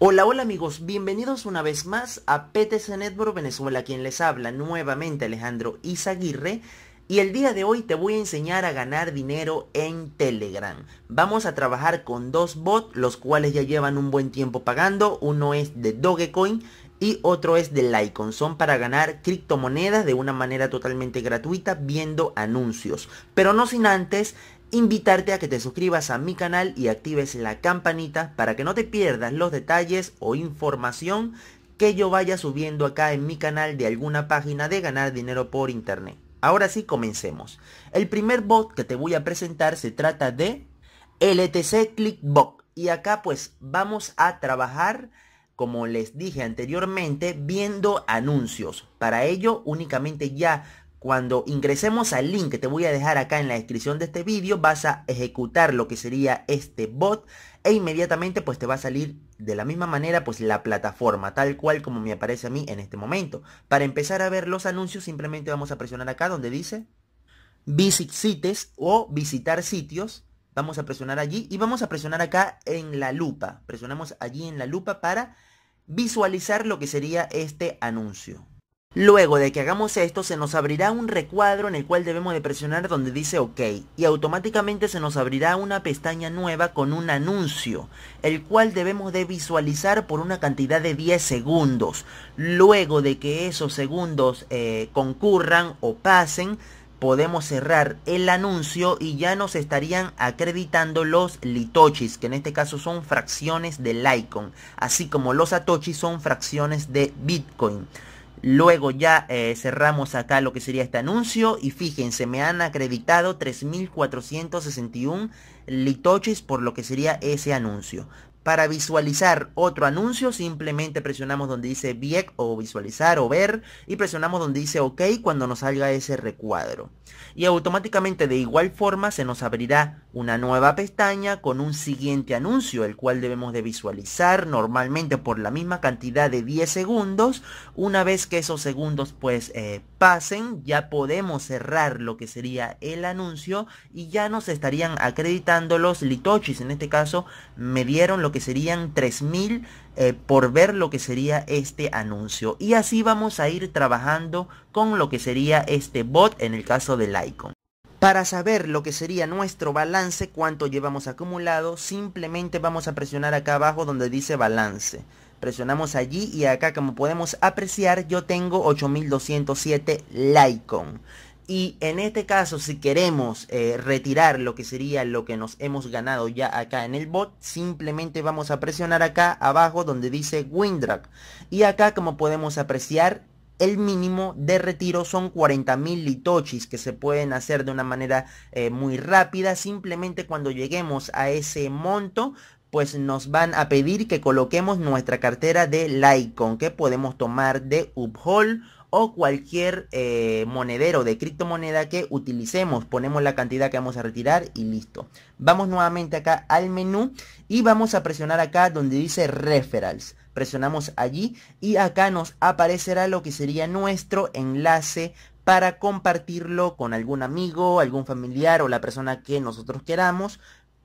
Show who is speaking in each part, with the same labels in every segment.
Speaker 1: Hola, hola amigos, bienvenidos una vez más a PTC Network Venezuela, quien les habla nuevamente Alejandro Izaguirre y el día de hoy te voy a enseñar a ganar dinero en Telegram. Vamos a trabajar con dos bots, los cuales ya llevan un buen tiempo pagando, uno es de Dogecoin y otro es de Litecoin. Son para ganar criptomonedas de una manera totalmente gratuita viendo anuncios. Pero no sin antes invitarte a que te suscribas a mi canal y actives la campanita para que no te pierdas los detalles o información que yo vaya subiendo acá en mi canal de alguna página de ganar dinero por internet. Ahora sí, comencemos. El primer bot que te voy a presentar se trata de LTC ClickBot. Y acá pues vamos a trabajar, como les dije anteriormente, viendo anuncios. Para ello únicamente ya cuando ingresemos al link que te voy a dejar acá en la descripción de este vídeo, vas a ejecutar lo que sería este bot e inmediatamente pues te va a salir de la misma manera pues la plataforma, tal cual como me aparece a mí en este momento. Para empezar a ver los anuncios simplemente vamos a presionar acá donde dice Visit Sites o Visitar Sitios. Vamos a presionar allí y vamos a presionar acá en la lupa. Presionamos allí en la lupa para visualizar lo que sería este anuncio. Luego de que hagamos esto se nos abrirá un recuadro en el cual debemos de presionar donde dice OK y automáticamente se nos abrirá una pestaña nueva con un anuncio, el cual debemos de visualizar por una cantidad de 10 segundos. Luego de que esos segundos eh, concurran o pasen, podemos cerrar el anuncio y ya nos estarían acreditando los litochis, que en este caso son fracciones del ICON. así como los Atochis son fracciones de Bitcoin. Luego ya eh, cerramos acá lo que sería este anuncio y fíjense, me han acreditado 3.461 litoches por lo que sería ese anuncio. Para visualizar otro anuncio simplemente presionamos donde dice VIEC o visualizar o ver y presionamos donde dice OK cuando nos salga ese recuadro. Y automáticamente de igual forma se nos abrirá una nueva pestaña con un siguiente anuncio, el cual debemos de visualizar normalmente por la misma cantidad de 10 segundos. Una vez que esos segundos pues eh, pasen, ya podemos cerrar lo que sería el anuncio y ya nos estarían acreditando los litochis. En este caso me dieron lo que serían 3000 eh, por ver lo que sería este anuncio. Y así vamos a ir trabajando con lo que sería este bot en el caso del icon. Para saber lo que sería nuestro balance, cuánto llevamos acumulado, simplemente vamos a presionar acá abajo donde dice balance. Presionamos allí y acá como podemos apreciar yo tengo 8207 Lycon. Y en este caso si queremos eh, retirar lo que sería lo que nos hemos ganado ya acá en el bot, simplemente vamos a presionar acá abajo donde dice Windrack. Y acá como podemos apreciar el mínimo de retiro son 40.000 litochis que se pueden hacer de una manera eh, muy rápida. Simplemente cuando lleguemos a ese monto, pues nos van a pedir que coloquemos nuestra cartera de Lycon, que podemos tomar de Uphold o cualquier eh, monedero de criptomoneda que utilicemos. Ponemos la cantidad que vamos a retirar y listo. Vamos nuevamente acá al menú y vamos a presionar acá donde dice referrals. Presionamos allí y acá nos aparecerá lo que sería nuestro enlace para compartirlo con algún amigo, algún familiar o la persona que nosotros queramos,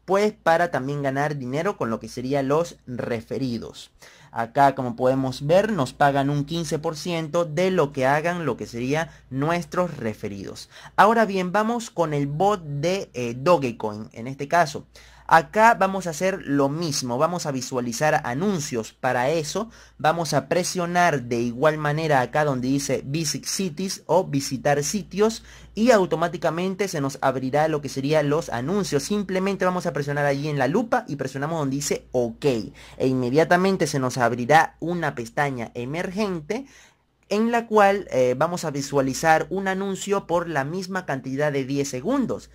Speaker 1: pues para también ganar dinero con lo que serían los referidos. Acá como podemos ver nos pagan un 15% de lo que hagan lo que sería nuestros referidos. Ahora bien, vamos con el bot de eh, Dogecoin en este caso. Acá vamos a hacer lo mismo, vamos a visualizar anuncios. Para eso vamos a presionar de igual manera acá donde dice Visit Cities o visitar sitios y automáticamente se nos abrirá lo que serían los anuncios. Simplemente vamos a presionar allí en la lupa y presionamos donde dice OK. E inmediatamente se nos abrirá una pestaña emergente en la cual eh, vamos a visualizar un anuncio por la misma cantidad de 10 segundos.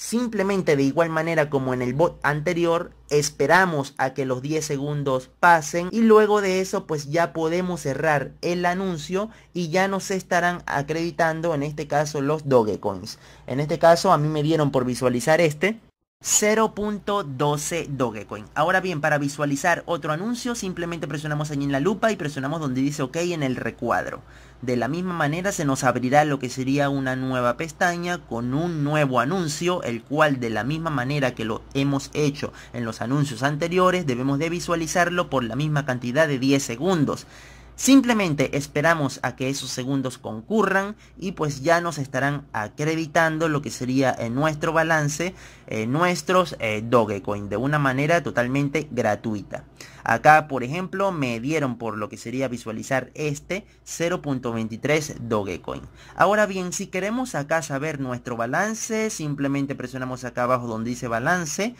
Speaker 1: Simplemente de igual manera como en el bot anterior, esperamos a que los 10 segundos pasen y luego de eso pues ya podemos cerrar el anuncio y ya nos estarán acreditando en este caso los Dogecoins. En este caso a mí me dieron por visualizar este 0.12 Dogecoin. Ahora bien, para visualizar otro anuncio, simplemente presionamos allí en la lupa y presionamos donde dice OK en el recuadro. De la misma manera se nos abrirá lo que sería una nueva pestaña con un nuevo anuncio, el cual de la misma manera que lo hemos hecho en los anuncios anteriores, debemos de visualizarlo por la misma cantidad de 10 segundos. Simplemente esperamos a que esos segundos concurran y pues ya nos estarán acreditando lo que sería en eh, nuestro balance, eh, nuestros eh, Dogecoin de una manera totalmente gratuita. Acá, por ejemplo, me dieron por lo que sería visualizar este 0.23 Dogecoin. Ahora bien, si queremos acá saber nuestro balance, simplemente presionamos acá abajo donde dice balance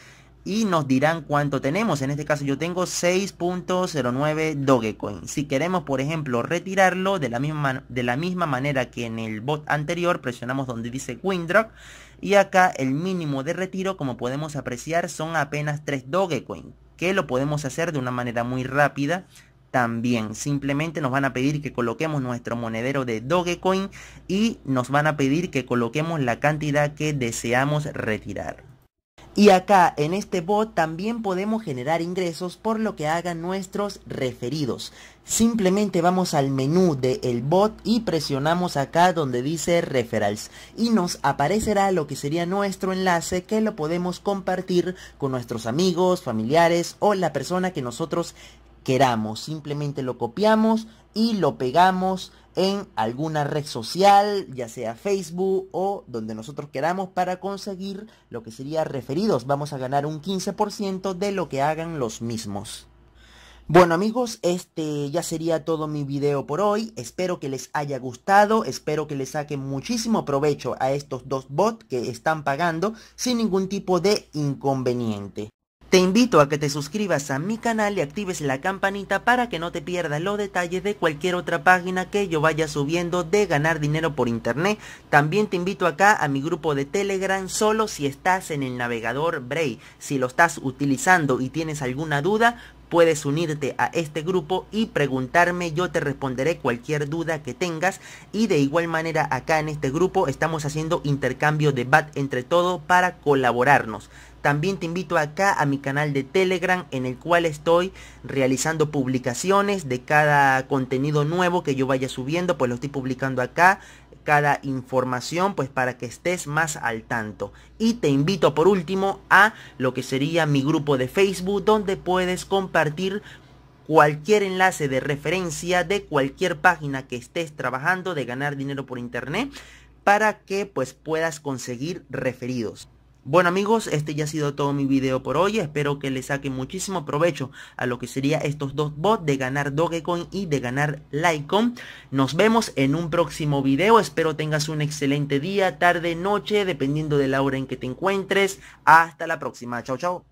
Speaker 1: y nos dirán cuánto tenemos. En este caso yo tengo 6.09 Dogecoin. Si queremos, por ejemplo, retirarlo de la misma, de la misma manera que en el bot anterior, presionamos donde dice Windrock. Y acá el mínimo de retiro, como podemos apreciar, son apenas 3 Dogecoin. Que lo podemos hacer de una manera muy rápida también. Simplemente nos van a pedir que coloquemos nuestro monedero de Dogecoin y nos van a pedir que coloquemos la cantidad que deseamos retirar. Y acá en este bot también podemos generar ingresos por lo que hagan nuestros referidos. Simplemente vamos al menú del el bot y presionamos acá donde dice referrals y nos aparecerá lo que sería nuestro enlace que lo podemos compartir con nuestros amigos, familiares o la persona que nosotros queramos. Simplemente lo copiamos y lo pegamos en alguna red social, ya sea Facebook o donde nosotros queramos para conseguir lo que sería referidos. Vamos a ganar un 15% de lo que hagan los mismos. Bueno amigos, este ya sería todo mi video por hoy. Espero que les haya gustado, espero que les saquen muchísimo provecho a estos dos bots que están pagando sin ningún tipo de inconveniente. Te invito a que te suscribas a mi canal y actives la campanita para que no te pierdas los detalles de cualquier otra página que yo vaya subiendo de ganar dinero por internet. También te invito acá a mi grupo de Telegram solo si estás en el navegador Bray. Si lo estás utilizando y tienes alguna duda, puedes unirte a este grupo y preguntarme, yo te responderé cualquier duda que tengas y de igual manera acá en este grupo estamos haciendo intercambio de BAT entre todo para colaborarnos. También te invito acá a mi canal de Telegram en el cual estoy realizando publicaciones de cada contenido nuevo que yo vaya subiendo, pues lo estoy publicando acá cada información pues para que estés más al tanto y te invito por último a lo que sería mi grupo de facebook donde puedes compartir cualquier enlace de referencia de cualquier página que estés trabajando de ganar dinero por internet para que pues puedas conseguir referidos bueno amigos, este ya ha sido todo mi video por hoy, espero que le saquen muchísimo provecho a lo que sería estos dos bots de ganar Dogecoin y de ganar Litecoin. Nos vemos en un próximo video, espero tengas un excelente día, tarde, noche, dependiendo de la hora en que te encuentres. Hasta la próxima, chao chao.